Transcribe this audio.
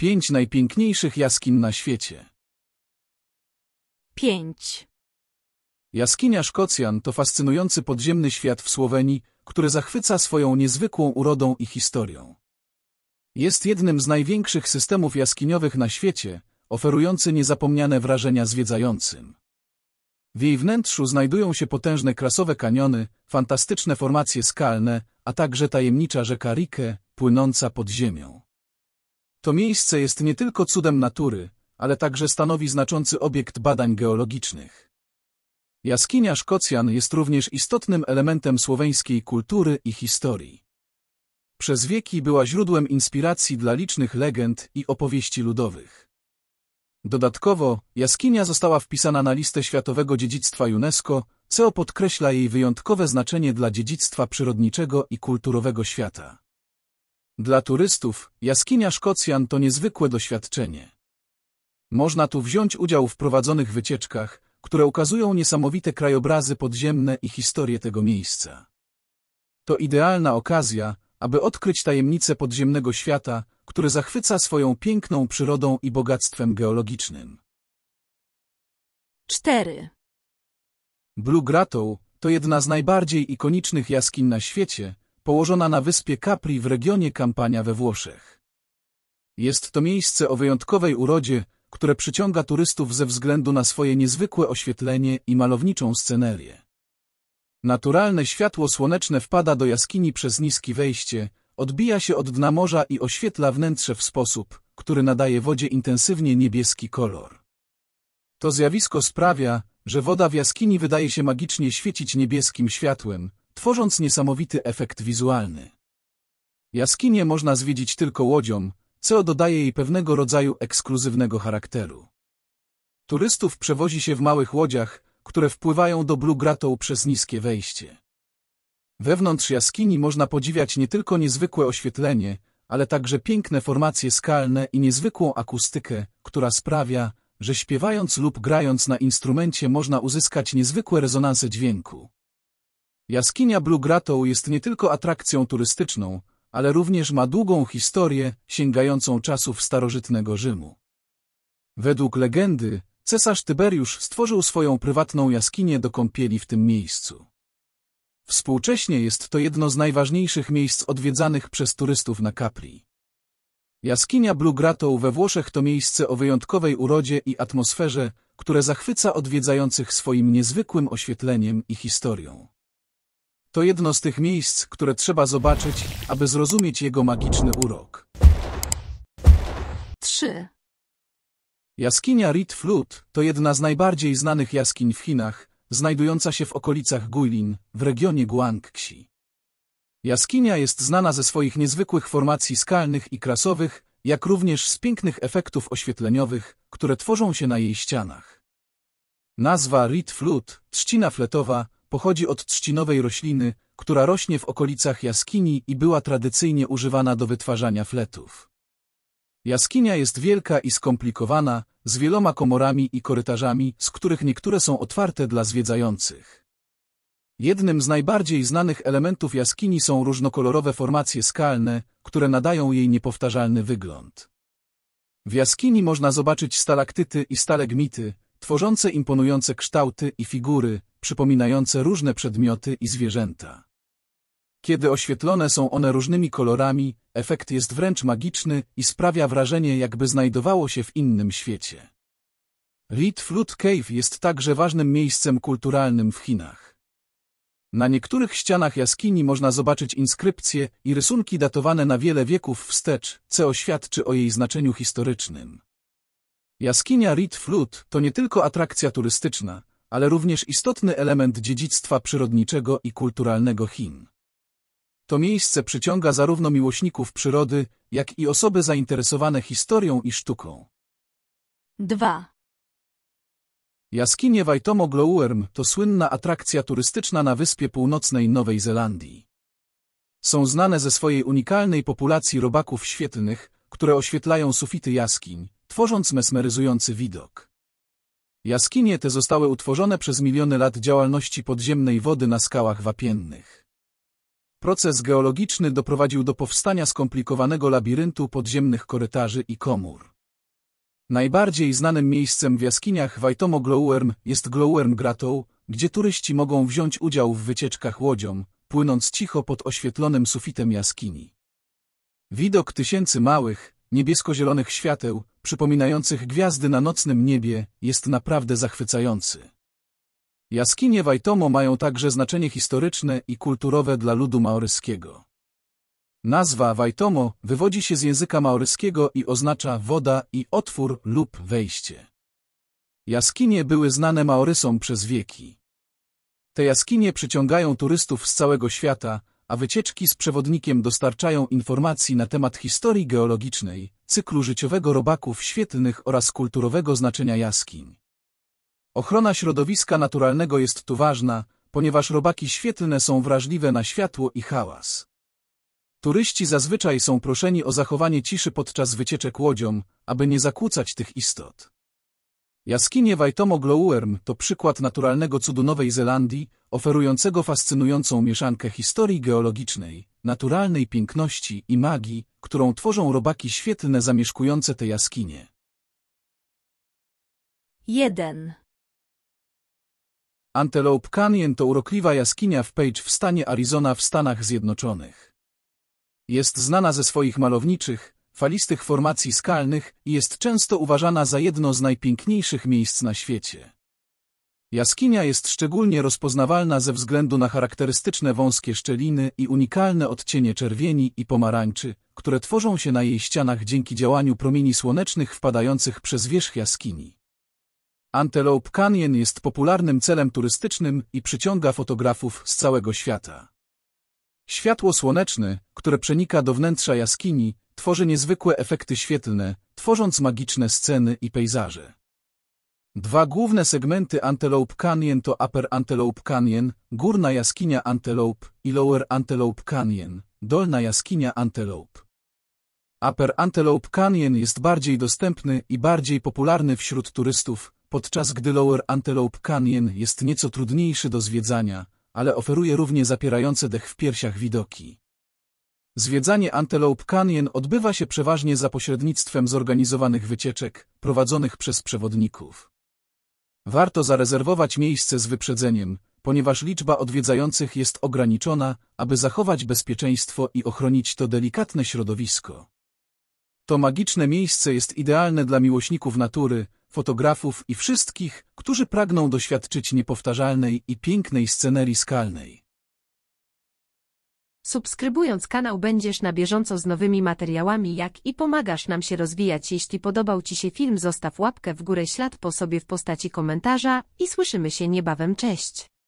Pięć najpiękniejszych jaskin na świecie. 5. Jaskinia Szkocjan to fascynujący podziemny świat w Słowenii, który zachwyca swoją niezwykłą urodą i historią. Jest jednym z największych systemów jaskiniowych na świecie, oferujący niezapomniane wrażenia zwiedzającym. W jej wnętrzu znajdują się potężne krasowe kaniony, fantastyczne formacje skalne, a także tajemnicza rzeka Rike, płynąca pod ziemią. To miejsce jest nie tylko cudem natury, ale także stanowi znaczący obiekt badań geologicznych. Jaskinia Szkocjan jest również istotnym elementem słoweńskiej kultury i historii. Przez wieki była źródłem inspiracji dla licznych legend i opowieści ludowych. Dodatkowo, jaskinia została wpisana na listę światowego dziedzictwa UNESCO, co podkreśla jej wyjątkowe znaczenie dla dziedzictwa przyrodniczego i kulturowego świata. Dla turystów jaskinia Szkocjan to niezwykłe doświadczenie. Można tu wziąć udział w prowadzonych wycieczkach, które ukazują niesamowite krajobrazy podziemne i historię tego miejsca. To idealna okazja, aby odkryć tajemnice podziemnego świata, który zachwyca swoją piękną przyrodą i bogactwem geologicznym. 4. Blue Grotto to jedna z najbardziej ikonicznych jaskiń na świecie, położona na wyspie Capri w regionie Kampania we Włoszech. Jest to miejsce o wyjątkowej urodzie, które przyciąga turystów ze względu na swoje niezwykłe oświetlenie i malowniczą scenerię. Naturalne światło słoneczne wpada do jaskini przez niskie wejście, odbija się od dna morza i oświetla wnętrze w sposób, który nadaje wodzie intensywnie niebieski kolor. To zjawisko sprawia, że woda w jaskini wydaje się magicznie świecić niebieskim światłem, tworząc niesamowity efekt wizualny. Jaskinie można zwiedzić tylko łodzią, co dodaje jej pewnego rodzaju ekskluzywnego charakteru. Turystów przewozi się w małych łodziach, które wpływają do Blue Grotto przez niskie wejście. Wewnątrz jaskini można podziwiać nie tylko niezwykłe oświetlenie, ale także piękne formacje skalne i niezwykłą akustykę, która sprawia, że śpiewając lub grając na instrumencie można uzyskać niezwykłe rezonanse dźwięku. Jaskinia Blue Grotto jest nie tylko atrakcją turystyczną, ale również ma długą historię sięgającą czasów starożytnego Rzymu. Według legendy, cesarz Tyberiusz stworzył swoją prywatną jaskinię do kąpieli w tym miejscu. Współcześnie jest to jedno z najważniejszych miejsc odwiedzanych przez turystów na Capri. Jaskinia Blue Grotto we Włoszech to miejsce o wyjątkowej urodzie i atmosferze, które zachwyca odwiedzających swoim niezwykłym oświetleniem i historią. To jedno z tych miejsc, które trzeba zobaczyć, aby zrozumieć jego magiczny urok. 3. Jaskinia Rit Flut to jedna z najbardziej znanych jaskiń w Chinach, znajdująca się w okolicach Guilin, w regionie Guangxi. Jaskinia jest znana ze swoich niezwykłych formacji skalnych i krasowych, jak również z pięknych efektów oświetleniowych, które tworzą się na jej ścianach. Nazwa Rit Flut, trzcina fletowa, pochodzi od trzcinowej rośliny, która rośnie w okolicach jaskini i była tradycyjnie używana do wytwarzania fletów. Jaskinia jest wielka i skomplikowana, z wieloma komorami i korytarzami, z których niektóre są otwarte dla zwiedzających. Jednym z najbardziej znanych elementów jaskini są różnokolorowe formacje skalne, które nadają jej niepowtarzalny wygląd. W jaskini można zobaczyć stalaktyty i stalegmity, tworzące imponujące kształty i figury, przypominające różne przedmioty i zwierzęta. Kiedy oświetlone są one różnymi kolorami, efekt jest wręcz magiczny i sprawia wrażenie, jakby znajdowało się w innym świecie. Reed Flood Cave jest także ważnym miejscem kulturalnym w Chinach. Na niektórych ścianach jaskini można zobaczyć inskrypcje i rysunki datowane na wiele wieków wstecz, co świadczy o jej znaczeniu historycznym. Jaskinia Reed Flood to nie tylko atrakcja turystyczna, ale również istotny element dziedzictwa przyrodniczego i kulturalnego Chin. To miejsce przyciąga zarówno miłośników przyrody, jak i osoby zainteresowane historią i sztuką. 2. Jaskinie Waitomo Glowworm to słynna atrakcja turystyczna na wyspie północnej Nowej Zelandii. Są znane ze swojej unikalnej populacji robaków świetlnych, które oświetlają sufity jaskiń, tworząc mesmeryzujący widok. Jaskinie te zostały utworzone przez miliony lat działalności podziemnej wody na skałach wapiennych. Proces geologiczny doprowadził do powstania skomplikowanego labiryntu podziemnych korytarzy i komór. Najbardziej znanym miejscem w jaskiniach Wajtomo jest Glowworm gdzie turyści mogą wziąć udział w wycieczkach łodzią, płynąc cicho pod oświetlonym sufitem jaskini. Widok tysięcy małych, niebiesko-zielonych świateł, przypominających gwiazdy na nocnym niebie, jest naprawdę zachwycający. Jaskinie Wajtomo mają także znaczenie historyczne i kulturowe dla ludu maoryskiego. Nazwa Wajtomo wywodzi się z języka maoryskiego i oznacza woda i otwór lub wejście. Jaskinie były znane Maorysom przez wieki. Te jaskinie przyciągają turystów z całego świata, a wycieczki z przewodnikiem dostarczają informacji na temat historii geologicznej, cyklu życiowego robaków świetlnych oraz kulturowego znaczenia jaskiń. Ochrona środowiska naturalnego jest tu ważna, ponieważ robaki świetlne są wrażliwe na światło i hałas. Turyści zazwyczaj są proszeni o zachowanie ciszy podczas wycieczek łodziom, aby nie zakłócać tych istot. Jaskinie Waitomoglouerm to przykład naturalnego cudu Nowej Zelandii, oferującego fascynującą mieszankę historii geologicznej, naturalnej piękności i magii, którą tworzą robaki świetlne zamieszkujące te jaskinie. 1. Antelope Canyon to urokliwa jaskinia w Page w stanie Arizona w Stanach Zjednoczonych. Jest znana ze swoich malowniczych, falistych formacji skalnych i jest często uważana za jedno z najpiękniejszych miejsc na świecie. Jaskinia jest szczególnie rozpoznawalna ze względu na charakterystyczne wąskie szczeliny i unikalne odcienie czerwieni i pomarańczy, które tworzą się na jej ścianach dzięki działaniu promieni słonecznych wpadających przez wierzch jaskini. Antelope Canyon jest popularnym celem turystycznym i przyciąga fotografów z całego świata. Światło słoneczne, które przenika do wnętrza jaskini, tworzy niezwykłe efekty świetlne, tworząc magiczne sceny i pejzaże. Dwa główne segmenty Antelope Canyon to Upper Antelope Canyon, górna jaskinia Antelope i Lower Antelope Canyon, dolna jaskinia Antelope. Upper Antelope Canyon jest bardziej dostępny i bardziej popularny wśród turystów, podczas gdy Lower Antelope Canyon jest nieco trudniejszy do zwiedzania, ale oferuje równie zapierające dech w piersiach widoki. Zwiedzanie Antelope Canyon odbywa się przeważnie za pośrednictwem zorganizowanych wycieczek prowadzonych przez przewodników. Warto zarezerwować miejsce z wyprzedzeniem, ponieważ liczba odwiedzających jest ograniczona, aby zachować bezpieczeństwo i ochronić to delikatne środowisko. To magiczne miejsce jest idealne dla miłośników natury, fotografów i wszystkich, którzy pragną doświadczyć niepowtarzalnej i pięknej scenerii skalnej. Subskrybując kanał będziesz na bieżąco z nowymi materiałami jak i pomagasz nam się rozwijać. Jeśli podobał Ci się film zostaw łapkę w górę ślad po sobie w postaci komentarza i słyszymy się niebawem. Cześć!